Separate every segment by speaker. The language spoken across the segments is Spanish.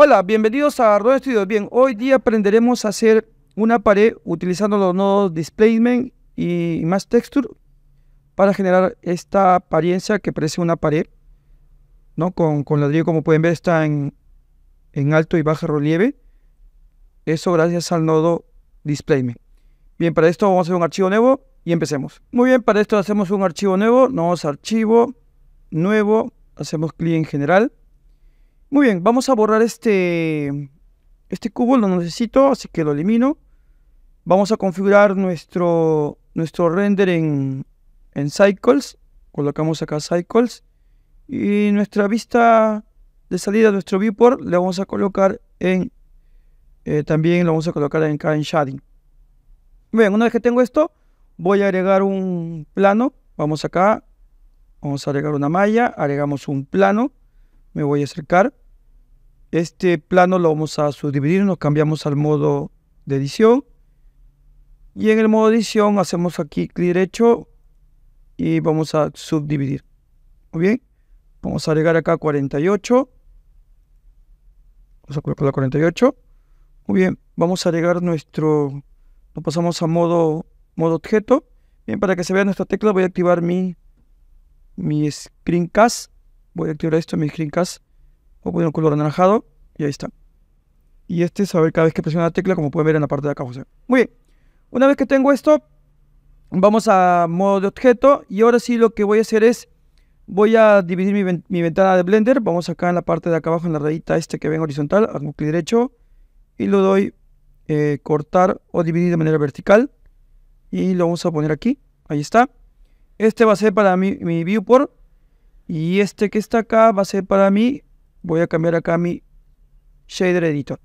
Speaker 1: Hola, bienvenidos a Arduino Studio. Bien, hoy día aprenderemos a hacer una pared utilizando los nodos Displacement y más Texture para generar esta apariencia que parece una pared, ¿no? Con, ladrillo, como pueden ver, está en, en alto y bajo relieve. Eso gracias al nodo Displacement. Bien, para esto vamos a hacer un archivo nuevo y empecemos. Muy bien, para esto hacemos un archivo nuevo, nos archivo, nuevo, hacemos clic en general muy bien, vamos a borrar este, este cubo, lo necesito, así que lo elimino. Vamos a configurar nuestro, nuestro render en, Cycles. Colocamos acá Cycles. Y nuestra vista de salida, nuestro viewport, le vamos a colocar en... Eh, también lo vamos a colocar en, acá en Shading. Bien, una vez que tengo esto, voy a agregar un plano. Vamos acá, vamos a agregar una malla, agregamos un plano. Me voy a acercar. Este plano lo vamos a subdividir, nos cambiamos al modo de edición. Y en el modo de edición hacemos aquí clic derecho y vamos a subdividir. Muy bien, vamos a agregar acá 48. Vamos a colocar la 48. Muy bien, vamos a agregar nuestro, lo pasamos a modo, modo objeto. Bien, para que se vea nuestra tecla voy a activar mi, mi screencast. Voy a activar esto, mi screencast voy un color anaranjado y ahí está. Y este saber cada vez que presiona la tecla, como pueden ver en la parte de acá, José. Muy bien, una vez que tengo esto, vamos a modo de objeto y ahora sí lo que voy a hacer es, voy a dividir mi, ventana de Blender, vamos acá en la parte de acá abajo, en la rayita este que ven horizontal, hago clic derecho y lo doy eh, cortar o dividir de manera vertical y lo vamos a poner aquí, ahí está. Este va a ser para mi, mi viewport y este que está acá va a ser para mi voy a cambiar acá mi shader editor.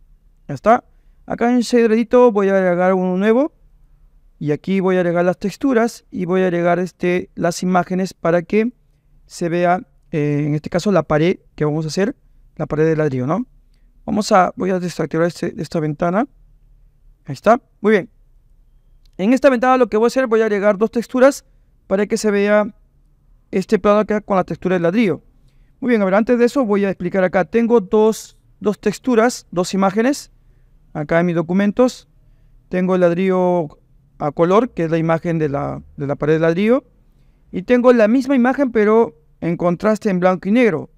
Speaker 1: Ya está. Acá en shader editor voy a agregar uno nuevo. Y aquí voy a agregar las texturas y voy a agregar este, las imágenes para que se vea, eh, en este caso, la pared que vamos a hacer, la pared de ladrillo, ¿no? Vamos a, voy a desactivar este, esta ventana. Ahí está. Muy bien. En esta ventana lo que voy a hacer, voy a agregar dos texturas para que se vea este plano acá con la textura del ladrillo. Muy bien, a antes de eso voy a explicar acá. Tengo dos, texturas, dos imágenes. Acá en mis documentos tengo el ladrillo a color, que es la imagen de la, pared de ladrillo. Y tengo la misma imagen, pero en contraste en blanco y negro.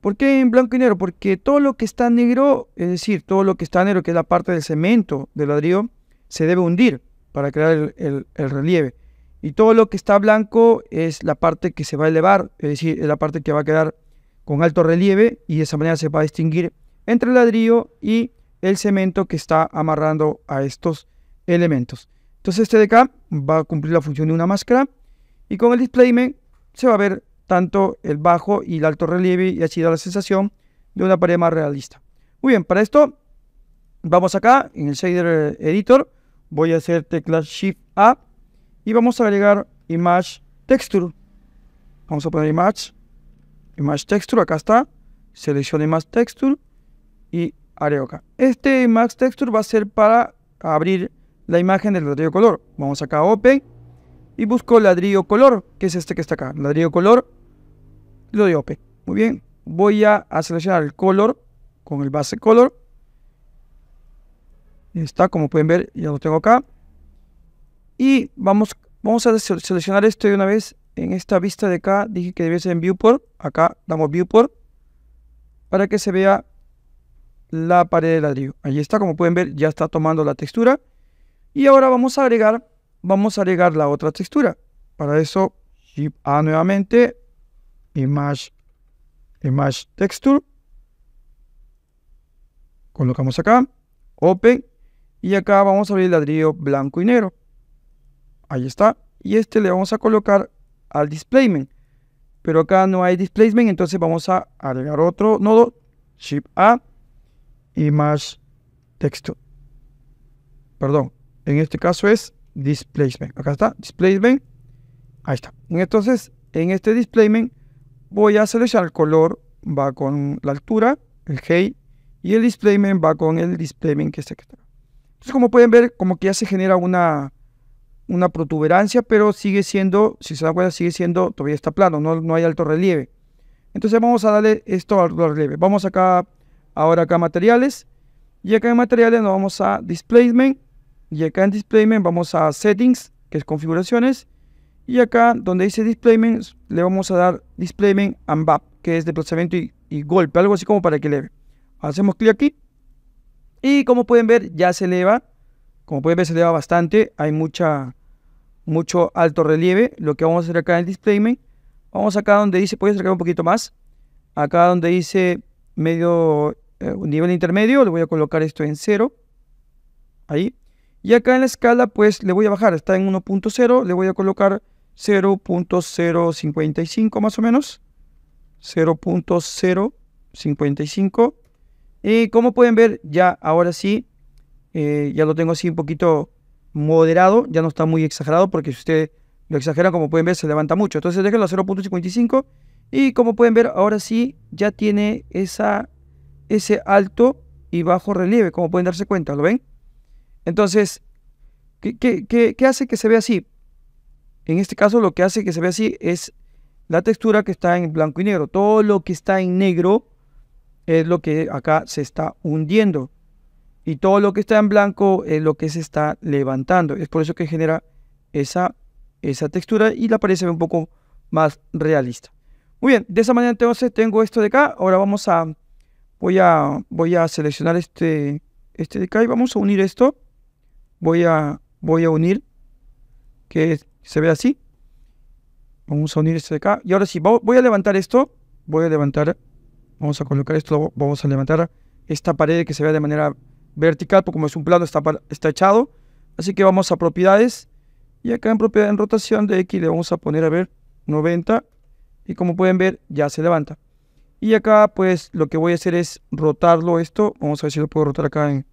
Speaker 1: ¿Por qué en blanco y negro? Porque todo lo que está negro, es decir, todo lo que está negro, que es la parte del cemento del ladrillo, se debe hundir para crear el, el, relieve. Y todo lo que está blanco es la parte que se va a elevar, es decir, es la parte que va a quedar con alto relieve y de esa manera se va a distinguir entre el ladrillo y el cemento que está amarrando a estos elementos. Entonces este de acá va a cumplir la función de una máscara y con el displayment se va a ver tanto el bajo y el alto relieve y así da la sensación de una pared más realista. Muy bien, para esto vamos acá en el shader editor, voy a hacer tecla shift A y vamos a agregar image texture. Vamos a poner image Image Texture, acá está. seleccione Image Texture y haré acá. Este Image Texture va a ser para abrir la imagen del ladrillo color. Vamos acá a Open y busco ladrillo color, que es este que está acá. Ladrillo color, lo de Open. Muy bien, voy a, seleccionar el color con el base color. Está, como pueden ver, ya lo tengo acá. Y vamos, vamos a seleccionar esto de una vez en esta vista de acá dije que debe ser en viewport, acá damos viewport para que se vea la pared de ladrillo. Ahí está, como pueden ver, ya está tomando la textura. Y ahora vamos a agregar, vamos a agregar la otra textura. Para eso, Shift A nuevamente, Image, Image Texture. Colocamos acá, Open, y acá vamos a abrir ladrillo blanco y negro. Ahí está. Y este le vamos a colocar al displacement. Pero acá no hay displacement, entonces vamos a agregar otro nodo, Shift A, más texto. Perdón, en este caso es displacement. Acá está, displacement. Ahí está. Entonces, en este displacement voy a seleccionar el color, va con la altura, el height, y el displacement va con el displacement que está aquí, Entonces, como pueden ver, como que ya se genera una, una protuberancia, pero sigue siendo, si se da cuenta, sigue siendo, todavía está plano, no, hay alto relieve. Entonces vamos a darle esto al relieve. Vamos acá, ahora acá materiales. Y acá en materiales nos vamos a displacement. Y acá en displacement vamos a settings, que es configuraciones. Y acá donde dice displacement, le vamos a dar displacement and bap, que es desplazamiento y, y golpe, algo así como para que eleve. Hacemos clic aquí. Y como pueden ver, ya se eleva como pueden ver se va bastante, hay mucha, mucho alto relieve. Lo que vamos a hacer acá en el displacement, vamos acá donde dice, puedes acercar un poquito más. Acá donde dice medio eh, nivel intermedio, le voy a colocar esto en 0. Ahí. Y acá en la escala, pues le voy a bajar, está en 1.0, le voy a colocar 0.055 más o menos. 0.055. Y como pueden ver, ya ahora sí eh, ya lo tengo así un poquito moderado, ya no está muy exagerado porque si usted lo exagera, como pueden ver, se levanta mucho. Entonces déjenlo a 0.55 y como pueden ver, ahora sí ya tiene esa, ese alto y bajo relieve, como pueden darse cuenta, ¿lo ven? Entonces, qué hace que se vea así? En este caso lo que hace que se vea así es la textura que está en blanco y negro. Todo lo que está en negro es lo que acá se está hundiendo y todo lo que está en blanco es lo que se está levantando. Es por eso que genera esa, esa textura y la parece un poco más realista. Muy bien, de esa manera entonces tengo esto de acá. Ahora vamos a, voy a, voy a seleccionar este, este de acá y vamos a unir esto. Voy a, voy a unir que se ve así. Vamos a unir esto de acá. Y ahora sí, voy a levantar esto. Voy a levantar, vamos a colocar esto, vamos a levantar esta pared que se vea de manera vertical, porque como es un plano, está, está echado. Así que vamos a propiedades. Y acá en propiedad en rotación de X le vamos a poner, a ver, 90. Y como pueden ver, ya se levanta. Y acá, pues, lo que voy a hacer es rotarlo esto. Vamos a ver si lo puedo rotar acá en,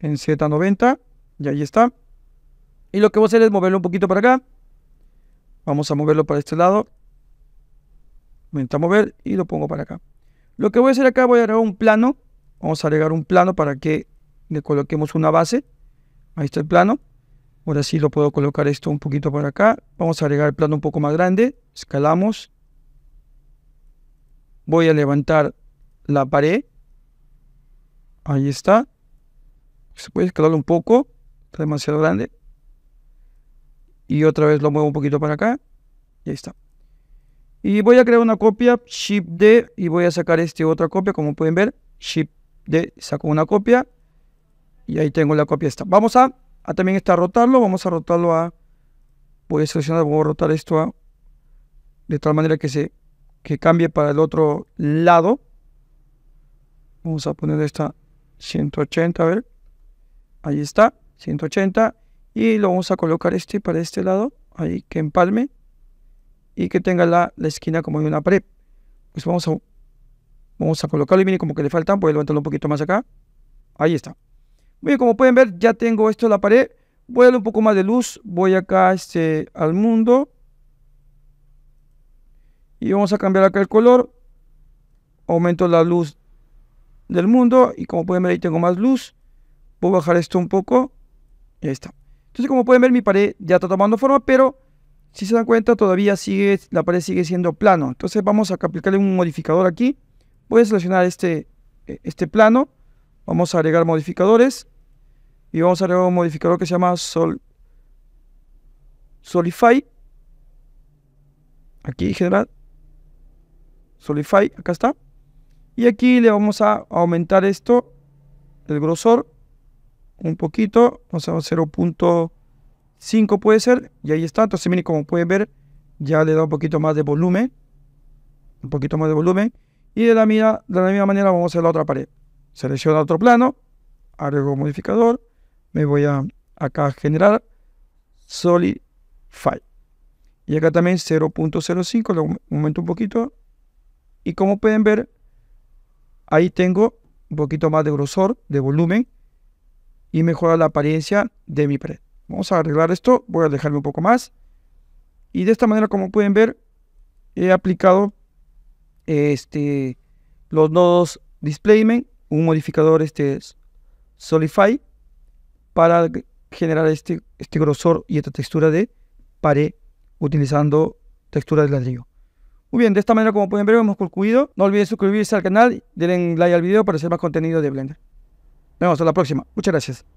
Speaker 1: en Z90. Y ahí está. Y lo que voy a hacer es moverlo un poquito para acá. Vamos a moverlo para este lado. Venta a mover y lo pongo para acá. Lo que voy a hacer acá, voy a agregar un plano. Vamos a agregar un plano para que le coloquemos una base. Ahí está el plano. Ahora sí lo puedo colocar esto un poquito para acá. Vamos a agregar el plano un poco más grande. Escalamos. Voy a levantar la pared. Ahí está. Se puede escalar un poco. Está demasiado grande. Y otra vez lo muevo un poquito para acá. Y ahí está. Y voy a crear una copia, Shift D, y voy a sacar este otra copia, como pueden ver, Shift D, saco una copia, y ahí tengo la copia esta. Vamos a, también está a rotarlo. Vamos a rotarlo a... Voy a seleccionar, voy a rotar esto a... De tal manera que se que cambie para el otro lado. Vamos a poner esta 180, a ver. Ahí está, 180. Y lo vamos a colocar este para este lado. Ahí que empalme. Y que tenga la, la esquina como de una prep Pues vamos a, vamos a colocarlo y miren como que le faltan. Voy a levantarlo un poquito más acá. Ahí está. Bien, como pueden ver, ya tengo esto en la pared. Voy a darle un poco más de luz. Voy acá este, al mundo. Y vamos a cambiar acá el color. Aumento la luz del mundo. Y como pueden ver, ahí tengo más luz. Voy a bajar esto un poco. Ya está. Entonces, como pueden ver, mi pared ya está tomando forma, pero si se dan cuenta, todavía sigue, la pared sigue siendo plano. Entonces vamos a aplicarle un modificador aquí. Voy a seleccionar este, este plano. Vamos a agregar modificadores y vamos a agregar un modificador que se llama sol, Solify. Aquí general. Solify, acá está. Y aquí le vamos a aumentar esto, el grosor, un poquito. O sea, 0.5 puede ser. Y ahí está. Entonces, miren, como pueden ver, ya le da un poquito más de volumen. Un poquito más de volumen. Y de la, misma, de la misma manera vamos a hacer la otra pared. Selecciona otro plano, agrego modificador, me voy a acá a generar Solidify. Y acá también 0.05, lo aumento un poquito. Y como pueden ver, ahí tengo un poquito más de grosor, de volumen. Y mejora la apariencia de mi pared. Vamos a arreglar esto, voy a dejarme un poco más. Y de esta manera, como pueden ver, he aplicado este, los nodos displayment un modificador este, Solidify para generar este, este grosor y esta textura de pared utilizando textura de ladrillo. Muy bien, de esta manera como pueden ver hemos concluido. No olviden suscribirse al canal, denle like al video para hacer más contenido de Blender. Nos vemos en la próxima. Muchas gracias.